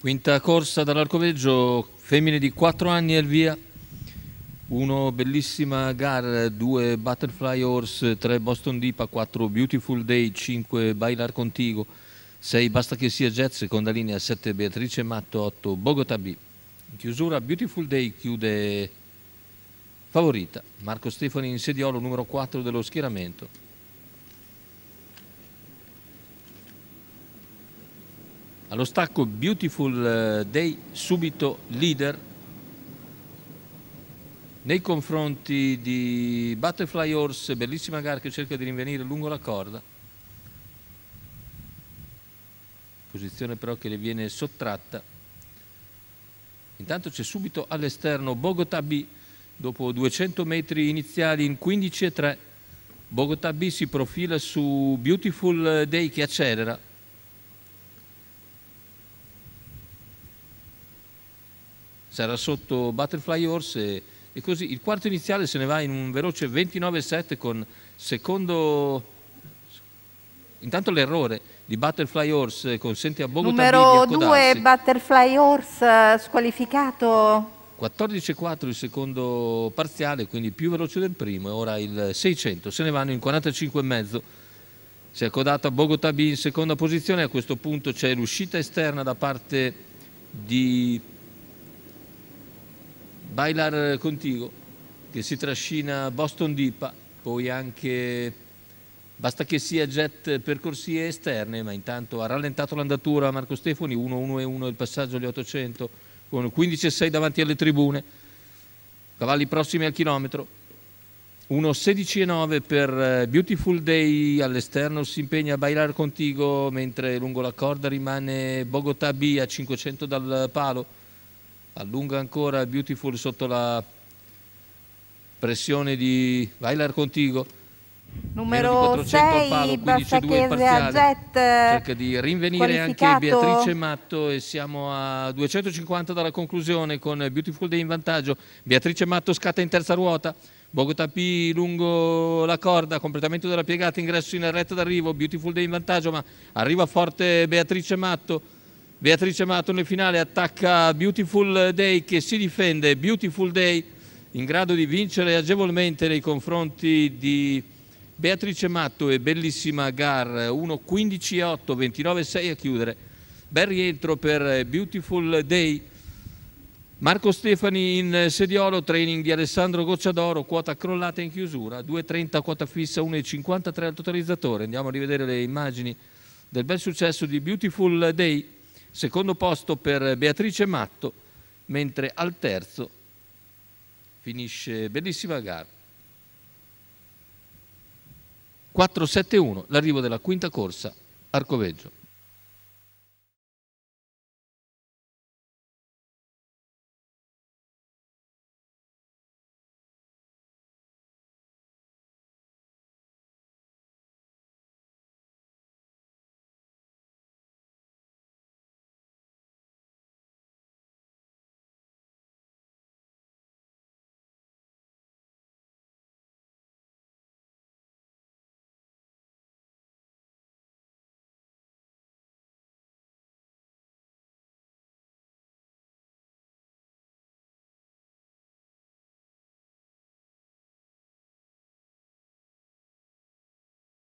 Quinta corsa dall'arcoveggio, femmine di 4 anni al via. Uno bellissima gara, due Butterfly Horse, 3 Boston Dipa, 4 Beautiful Day, 5 Bailar Contigo, 6 Basta che sia Jazz, seconda linea 7 Beatrice Matto, 8 Bogotà B. In chiusura Beautiful Day chiude favorita. Marco Stefani in sediolo numero 4 dello schieramento. allo stacco Beautiful eh, Day subito leader nei confronti di Butterfly Horse, bellissima gara che cerca di rinvenire lungo la corda. Posizione però che le viene sottratta. Intanto c'è subito all'esterno Bogotà B, dopo 200 metri iniziali in 15 e 3. Bogotà B si profila su Beautiful eh, Day che accelera c'era sotto Butterfly Horse e, e, così il quarto iniziale se ne va in un veloce 29-7 con secondo intanto l'errore di Butterfly Horse consente a Bogotà numero 2 Butterfly Horse eh, squalificato 14-4 il secondo parziale quindi più veloce del primo e ora il 600 se ne vanno in 45,5 si è a Bogotà B in seconda posizione a questo punto c'è l'uscita esterna da parte di Bailar eh, Contigo, che si trascina Boston Dipa, poi anche basta che sia jet eh, per corsie esterne, ma intanto ha rallentato l'andatura Marco Stefani, 1-1 e 1 il passaggio agli 800 con 15-6 davanti alle tribune, cavalli prossimi al chilometro. 1.16.9 per eh, Beautiful Day, all'esterno si impegna a Bailar Contigo, mentre lungo la corda rimane Bogotà B a 500 dal palo allunga ancora Beautiful sotto la pressione di Weiler Contigo numero 6 palo, 15 Jet eh, cerca di rinvenire anche Beatrice Matto e siamo a 250 dalla conclusione con Beautiful Day in vantaggio Beatrice Matto scatta in terza ruota Bogotà P lungo la corda, completamento della piegata, ingresso in retta d'arrivo, Beautiful Day in vantaggio, ma arriva forte Beatrice Matto, Beatrice Amato nel finale attacca Beautiful Day che si difende, Beautiful Day in grado di vincere agevolmente nei confronti di Beatrice Matto e bellissima Gar 1-15 a 8, 29-6 a chiudere. Bel rientro per Beautiful Day. Marco Stefani in sediolo, training di Alessandro Gocciadoro, quota crollata in chiusura, 2-30 quota fissa, 1-53 al totalizzatore. Andiamo a rivedere le immagini del bel successo di Beautiful Day secondo posto per Beatrice Matto, mentre al terzo finisce bellissima gara. 4-7-1 l'arrivo della quinta corsa Arcoveggio.